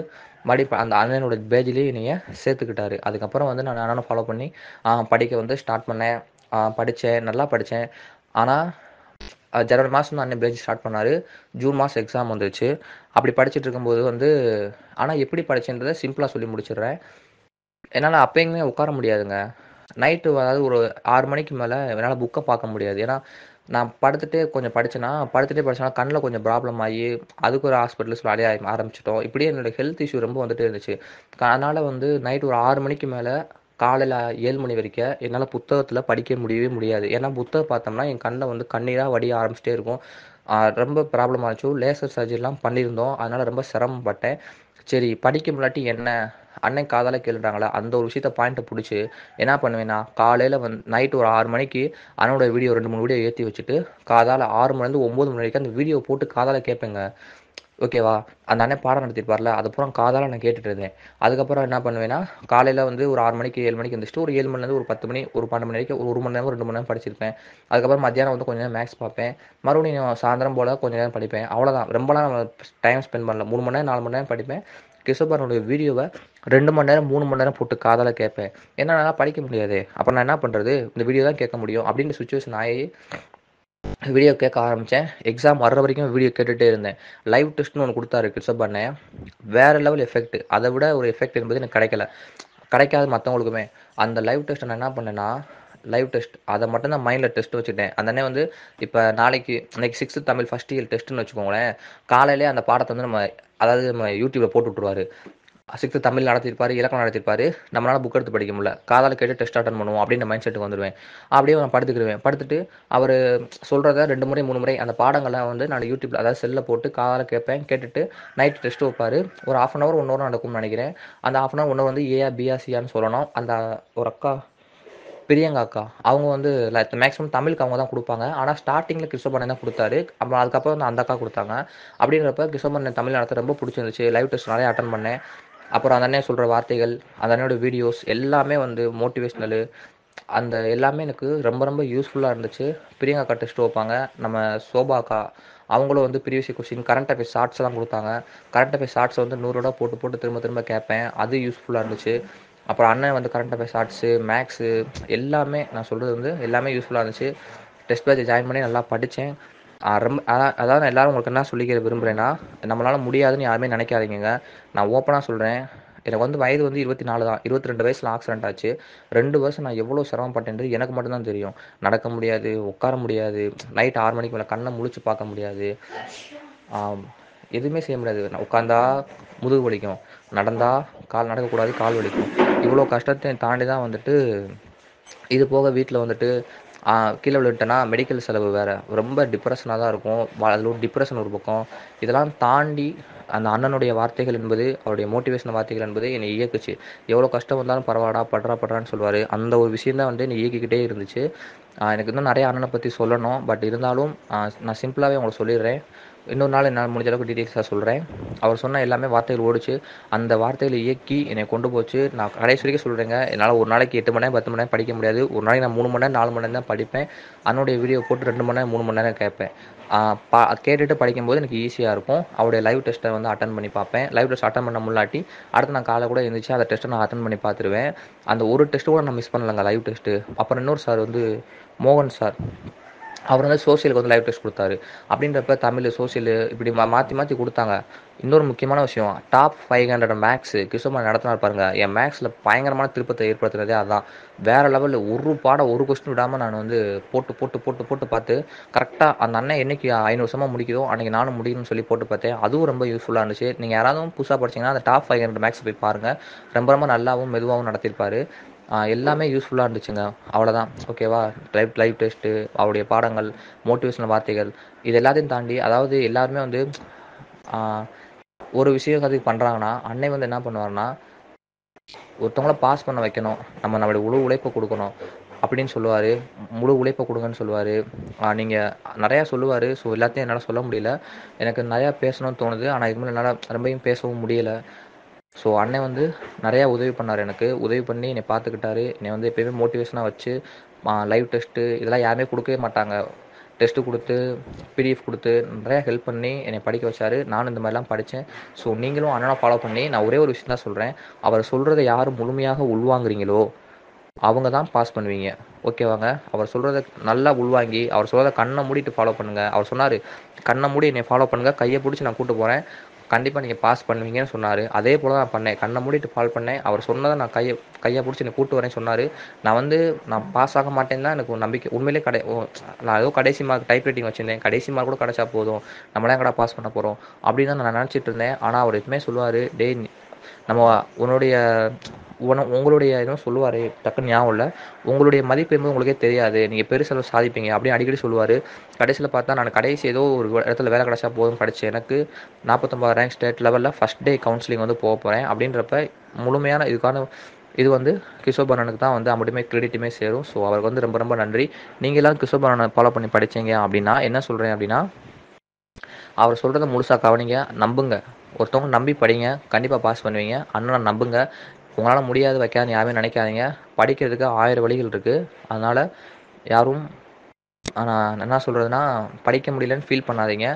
மறுபடி அந்த அண்ணனோட பேஜ்லேயே என்னைய சேர்த்துக்கிட்டாரு அதுக்கப்புறம் வந்து நான் அண்ணனை ஃபாலோ பண்ணி படிக்க வந்து ஸ்டார்ட் பண்ணேன் படித்தேன் நல்லா படித்தேன் ஆனால் ஜனவரி மாதம் தான் அண்ணன் பேஜ் ஸ்டார்ட் பண்ணார் ஜூன் மாதம் எக்ஸாம் வந்துச்சு அப்படி படிச்சுட்டு இருக்கும்போது வந்து ஆனால் எப்படி படித்தேன்றதை சிம்பிளாக சொல்லி முடிச்சிடுறேன் என்னால் அப்பயுமே உட்கார முடியாதுங்க நைட்டு அதாவது ஒரு ஆறு மணிக்கு மேலே என்னால் புக்கை பார்க்க முடியாது ஏன்னா நான் படுத்துட்டே கொஞ்சம் படித்தேன்னா படுத்துகிட்டே படித்தேன்னா கண்ணில் கொஞ்சம் ப்ராப்ளம் ஆகி அதுக்கு ஒரு சொல்லி அடைய ஆரம்பிச்சிட்டோம் இப்படியே என்னோடய ஹெல்த் இஷ்யூ ரொம்ப வந்துட்டு இருந்துச்சு அதனால் வந்து நைட் ஒரு ஆறு மணிக்கு மேலே காலையில் ஏழு மணி வரைக்கும் என்னால் புத்தகத்தில் படிக்க முடியவே முடியாது ஏன்னா புத்தகம் பார்த்தோம்னா என் கண்ணில் வந்து கண்ணீராக வடிய ஆரம்பிச்சிட்டே இருக்கும் ரொம்ப ப்ராப்ளம் ஆச்சு லேசர் சர்ஜரிலாம் பண்ணியிருந்தோம் அதனால் ரொம்ப சிரமப்பட்டேன் சரி படிக்க முன்னாட்டி என்ன அண்ணன் காதால கேளுறாங்களா அந்த ஒரு விஷயத்த பாயிண்ட்டை பிடிச்சி என்ன பண்ணுவேன்னா காலையில் வந் நைட் ஒரு ஆறு மணிக்கு அண்ணனோட வீடியோ ரெண்டு மூணு வீடியோ ஏற்றி வச்சுட்டு காதால் ஆறு மணிலேருந்து ஒம்பது மணி வரைக்கும் அந்த வீடியோ போட்டு காதால் கேட்பேங்க ஓகேவா அந்த அண்ணன் பாடம் நடத்திருப்பார்ல வரல அதுக்கப்புறம் காதால் நான் கேட்டுட்டு இருந்தேன் அதுக்கப்புறம் என்ன பண்ணுவேன்னா காலையில் வந்து ஒரு ஆறு மணிக்கு ஏழு மணிக்கு வந்துச்சுட்டு ஒரு ஏழு மணிலேருந்து ஒரு பத்து மணி ஒரு பன்னெண்டு மணி வரைக்கும் ஒரு ஒரு மணி நேரம் ரெண்டு மணி நேரம் படிச்சிருப்பேன் அதுக்கப்புறம் மத்தியானம் வந்து கொஞ்சம் நேரம் மேக்ஸ் பார்ப்பேன் மறுபடியும் சாயந்தரம் போல் கொஞ்சம் நேரம் படிப்பேன் அவ்வளோதான் ரொம்பலாம் டைம் ஸ்பெண்ட் பண்ணல மூணு மணி நேரம் நாலு மணி நேரம் படிப்பேன் கிஷோபாரனுடைய வீடியோவை ரெண்டு மணி நேரம் மூணு மணி நேரம் போட்டு காதால் கேட்பேன் என்னன்னா படிக்க முடியாது அப்புறம் நான் என்ன பண்ணுறது இந்த வீடியோ தான் கேட்க முடியும் அப்படின்ற சுச்சுவேஷன் ஆகி வீடியோ கேட்க ஆரம்பித்தேன் எக்ஸாம் வர்ற வரைக்கும் வீடியோ கேட்டுகிட்டே இருந்தேன் லைவ் டெஸ்ட்னு ஒன்று கொடுத்தாரு கிட்ஸப் வேற வேறு லெவல் எஃபெக்ட் அதை விட ஒரு எஃபெக்ட் என்பது எனக்கு கிடைக்கல கிடைக்காது மற்றவங்களுக்குமே அந்த லைவ் டெஸ்ட் நான் என்ன பண்ணேன்னா லைவ் டெஸ்ட் அதை மட்டும் தான் மைண்டில் டெஸ்ட் வச்சுட்டேன் அந்த அண்ணன் வந்து இப்போ நாளைக்கு இன்னைக்கு சிக்ஸ்த்து தமிழ் ஃபஸ்ட் இயர் டெஸ்ட்டுன்னு வச்சுக்கோங்களேன் காலையிலே அந்த பாடத்தை வந்து நம்ம அதாவது நம்ம யூடியூப்பில் போட்டு விட்டுருவாரு சிக்ஸ்த்து தமிழ் நடத்திருப்பாரு இலக்கணம் நடத்திருப்பாரு நம்மளால் புக் எடுத்து படிக்க முடியல காதால் கேட்டு டெஸ்ட் அட்டன் பண்ணுவோம் அப்படின்னு மைண்ட் செட்டுக்கு வந்துடுவேன் அப்படியே நான் படுத்துக்கிடுவேன் படுத்துட்டு அவர் சொல்கிறத ரெண்டு முறை மூணு முறை அந்த பாடங்கள்லாம் வந்து நான் யூடியூப்பில் அதாவது செல்லில் போட்டு காதால் கேட்பேன் கேட்டுட்டு நைட் டெஸ்ட் வைப்பார் ஒரு half an hour one hour நடக்கும்னு நினைக்கிறேன் அந்த half an hour one hour வந்து ஏஆ பிஆசியான்னு சொல்லணும் அந்த ஒரு அக்கா பிரியங்கா அக்கா அவங்க வந்து மேக்ஸிமம் தமிழுக்கு அவங்க தான் கொடுப்பாங்க ஆனால் ஸ்டார்டிங்கில் கிறிஸ்டோபன் தான் கொடுத்தாரு அப்புறம் அதுக்கப்புறம் வந்து அந்த அக்கா கொடுத்தாங்க அப்படின்றப்ப கிறிஸ்டோபன் தமிழ் நடத்த ரொம்ப பிடிச்சிருந்துச்சு லைவ் டெஸ்ட் நிறைய அட்டன் பண்ணேன் அப்புறம் அந்த அண்ணன் சொல்கிற வார்த்தைகள் அந்த அண்ணனோட வீடியோஸ் எல்லாமே வந்து மோட்டிவேஷ்னலு அந்த எல்லாமே எனக்கு ரொம்ப ரொம்ப யூஸ்ஃபுல்லாக இருந்துச்சு பிரியங்கா அக்கா டெஸ்ட் வைப்பாங்க நம்ம சோபா அக்கா அவங்களும் வந்து பிரிவிசி கொஸ்டின் கரண்ட் அஃபேர்ஸ் எல்லாம் கொடுத்தாங்க கரண்ட் அஃபேர்ஸ் ஷார்ட்ஸ் வந்து நூறு ரூபா போட்டு போட்டு திரும்ப திரும்ப கேட்பேன் அது யூஸ்ஃபுல்லாக இருந்துச்சு அப்புறம் அண்ணன் வந்து கரண்ட் அஃபேர்ஸ் ஆர்ட்ஸு மேக்ஸு எல்லாமே நான் சொல்கிறது வந்து எல்லாமே யூஸ்ஃபுல்லாக இருந்துச்சு டெஸ்ட் பேட்ச் ஜாயின் பண்ணி நல்லா படித்தேன் ரொம்ப அதான் அதாவது நான் எல்லோரும் உங்களுக்கு என்ன சொல்லிக்கிற விரும்புகிறேன்னா நம்மளால் முடியாதுன்னு யாருமே நினைக்காதீங்க நான் ஓப்பனாக சொல்கிறேன் எனக்கு வந்து வயது வந்து இருபத்தி நாலு தான் இருபத்தி ரெண்டு வயசில் ஆக்சிடென்ட் ஆச்சு ரெண்டு வருஷம் நான் எவ்வளோ சிரமப்பட்டேன்றது எனக்கு மட்டும்தான் தெரியும் நடக்க முடியாது உட்கார முடியாது நைட் ஆறு மணிக்கு மேலே கண்ணை முழிச்சு பார்க்க முடியாது எதுவுமே செய்ய முடியாது நான் உட்காந்தா முதுகு வலிக்கும் நடந்தால் கால் நடக்கக்கூடாது கால் வலிக்கும் இவ்வளோ கஷ்டத்தை தாண்டி தான் வந்துட்டு இது போக வீட்டில் வந்துட்டு கீழே விழுட்டேன்னா மெடிக்கல் செலவு வேறு ரொம்ப டிப்ரெஷனாக தான் இருக்கும் அதில் ஒரு டிப்ரெஷன் ஒரு பக்கம் இதெல்லாம் தாண்டி அந்த அண்ணனுடைய வார்த்தைகள் என்பது அவருடைய மோட்டிவேஷன் வார்த்தைகள் என்பது என்னை இயக்குச்சு எவ்வளோ கஷ்டம் வந்தாலும் பரவாடா படுறா படுறான்னு சொல்லுவார் அந்த ஒரு விஷயம் தான் வந்து என்னை இயக்கிக்கிட்டே இருந்துச்சு எனக்கு இன்னும் நிறைய அண்ணனை பற்றி சொல்லணும் பட் இருந்தாலும் நான் சிம்பிளாகவே உங்களை சொல்லிடுறேன் இன்னொரு நாள் என்னால் முடிஞ்ச அளவுக்கு டீட்டெயில்ஸாக சொல்கிறேன் அவர் சொன்ன எல்லாமே வார்த்தைகள் ஓடிச்சு அந்த வார்த்தைகளை இயக்கி என்னை கொண்டு போச்சு நான் கடைசி வரைக்கும் சொல்கிறேங்க என்னால் ஒரு நாளைக்கு எட்டு மணி நேரம் பத்து மணி நேரம் படிக்க முடியாது ஒரு நாளைக்கு நான் மூணு மணி நேரம் நாலு மணி நேரம் தான் படிப்பேன் அன்னுடைய வீடியோ போட்டு ரெண்டு மணி நேரம் மூணு மணி நேரம் கேட்பேன் பா கேட்டுட்டு படிக்கும்போது எனக்கு ஈஸியாக இருக்கும் அவருடைய லைவ் டெஸ்ட்டை வந்து அட்டன் பண்ணி பார்ப்பேன் லைவ் டெஸ்ட் அட்டன் பண்ண முன்னாடி அடுத்து நான் காலை கூட இருந்துச்சு அந்த டெஸ்ட்டை நான் அட்டன் பண்ணி பார்த்துருவேன் அந்த ஒரு டெஸ்ட்டு கூட நான் மிஸ் பண்ணலங்க லைவ் டெஸ்ட்டு அப்புறம் இன்னொரு சார் வந்து மோகன் சார் அவர் வந்து சோசியலுக்கு வந்து லைவ் டெஸ்ட் கொடுத்தாரு அப்படின்றப்ப தமிழ் சோசியல் இப்படி மா மாற்றி மாற்றி கொடுத்தாங்க இன்னொரு முக்கியமான விஷயம் டாப் ஃபைவ் ஹண்ட்ரட் மேக்ஸ் கிருஷ்ணமார் நடத்தினார் பாருங்க என் மேக்ஸில் பயங்கரமான திருப்பத்தை ஏற்படுத்தினதே அதுதான் வேற லெவலில் ஒரு பாடம் ஒரு கொஸ்டின் விடாமல் நான் வந்து போட்டு போட்டு போட்டு போட்டு பார்த்து கரெக்டாக அந்த அண்ணன் என்னைக்கு ஐநூறு வருஷமாக முடிக்குதோ அன்றைக்கி நானும் முடியும்னு சொல்லி போட்டு பார்த்தேன் அதுவும் ரொம்ப யூஸ்ஃபுல்லாக இருந்துச்சு நீங்கள் யாராவது புதுசாக படிச்சிங்கன்னா அந்த டாப் ஃபைவ் ஹண்ட்ரட் மேக்ஸ் போய் பாருங்கள் ரொம்ப ரொம்ப நல்லாவும் மெதுவாகவும் நடத்திருப்பார் எல்லாமே யூஸ்ஃபுல்லாக இருந்துச்சுங்க அவ்வளோதான் ஓகேவா லைவ் லைவ் டெஸ்ட்டு அவருடைய பாடங்கள் மோட்டிவேஷனல் வார்த்தைகள் இது எல்லாத்தையும் தாண்டி அதாவது எல்லாருமே வந்து ஒரு விஷயம் அதுக்கு பண்ணுறாங்கன்னா அன்னை வந்து என்ன பண்ணுவாருன்னா ஒருத்தவங்கள பாஸ் பண்ண வைக்கணும் நம்ம நம்மளுடைய முழு உழைப்பை கொடுக்கணும் அப்படின்னு சொல்லுவார் முழு உழைப்பை கொடுங்கன்னு சொல்லுவார் நீங்கள் நிறையா சொல்லுவார் ஸோ எல்லாத்தையும் என்னால் சொல்ல முடியல எனக்கு நிறையா பேசணும்னு தோணுது ஆனால் இதுக்கு முன்னாடி என்னால் ரொம்பையும் பேசவும் முடியலை ஸோ அண்ணன் வந்து நிறையா உதவி பண்ணார் எனக்கு உதவி பண்ணி என்னை பார்த்துக்கிட்டாரு என்னை வந்து எப்பயுமே மோட்டிவேஷனாக வச்சு லைவ் டெஸ்ட்டு இதெல்லாம் யாருமே கொடுக்கவே மாட்டாங்க டெஸ்ட்டு கொடுத்து பிடிஎஃப் கொடுத்து நிறையா ஹெல்ப் பண்ணி என்னை படிக்க வச்சார் நானும் இந்த மாதிரிலாம் படித்தேன் ஸோ நீங்களும் அண்ணனை ஃபாலோ பண்ணி நான் ஒரே ஒரு விஷயம் தான் சொல்கிறேன் அவர் சொல்கிறத யார் முழுமையாக உள்வாங்குறீங்களோ அவங்க தான் பாஸ் பண்ணுவீங்க ஓகேவாங்க அவர் சொல்கிறத நல்லா உள்வாங்கி அவர் சொல்கிறத கண்ணை மூடிட்டு ஃபாலோ பண்ணுங்கள் அவர் சொன்னார் கண்ணை மூடி என்னை ஃபாலோ பண்ணுங்கள் கையை பிடிச்சி நான் கூப்பிட்டு போகிறேன் கண்டிப்பாக நீங்கள் பாஸ் பண்ணுவீங்கன்னு சொன்னார் அதே போல் நான் பண்ணேன் கண்ணை மூடிட்டு பால் பண்ணேன் அவர் சொன்னதை நான் கையை கையை பிடிச்சி என்னை கூட்டு வரேன்னு சொன்னார் நான் வந்து நான் பாஸ் ஆக மாட்டேன்னு தான் எனக்கு நம்பிக்கை உண்மையிலே கடை நான் ஏதோ கடைசி மார்க் டைப் ரைட்டிங் வச்சுருந்தேன் கடைசி மார்க் கூட கிடச்சா போதும் நம்மளே கடை பாஸ் பண்ண போகிறோம் அப்படின்னு தான் நான் நினச்சிட்டு இருந்தேன் ஆனால் அவர் எப்பவுமே சொல்லுவார் டே நம்ம உன்னுடைய உன உங்களுடைய இதுவும் சொல்லுவார் டக்குன்னு ஞாபகம் இல்லை உங்களுடைய மதிப்பு என்பது உங்களுக்கே தெரியாது நீங்கள் பெருசளவு சாதிப்பீங்க அப்படின்னு அடிக்கடி சொல்லுவார் கடைசியில் பார்த்தா நான் கடைசி ஏதோ ஒரு இடத்துல வேலை கிடச்சா போதும் கிடச்சி எனக்கு நாற்பத்தொம்பது ரேங்க் ஸ்டேட் லெவலில் ஃபஸ்ட் டே கவுன்சிலிங் வந்து போக போகிறேன் அப்படின்றப்ப முழுமையான இதுக்கான இது வந்து கிஷோபரனுக்கு தான் வந்து அப்படியுமே கிரெடிட்டுமே சேரும் ஸோ அவருக்கு வந்து ரொம்ப ரொம்ப நன்றி நீங்களாம் கிஷோபரனை ஃபாலோ பண்ணி படித்தீங்க அப்படின்னா என்ன சொல்கிறேன் அப்படின்னா அவர் சொல்கிறத முழுசாக கவனிங்க நம்புங்க ஒருத்தவங்க நம்பி படிங்க கண்டிப்பாக பாஸ் பண்ணுவீங்க அண்ணனை நம்புங்க உங்களால் முடியாது வைக்காதுன்னு யாருமே நினைக்காதீங்க படிக்கிறதுக்கு ஆயிரம் வழிகள் இருக்குது அதனால் யாரும் நான் என்ன சொல்கிறதுனா படிக்க முடியலன்னு ஃபீல் பண்ணாதீங்க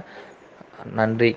நன்றி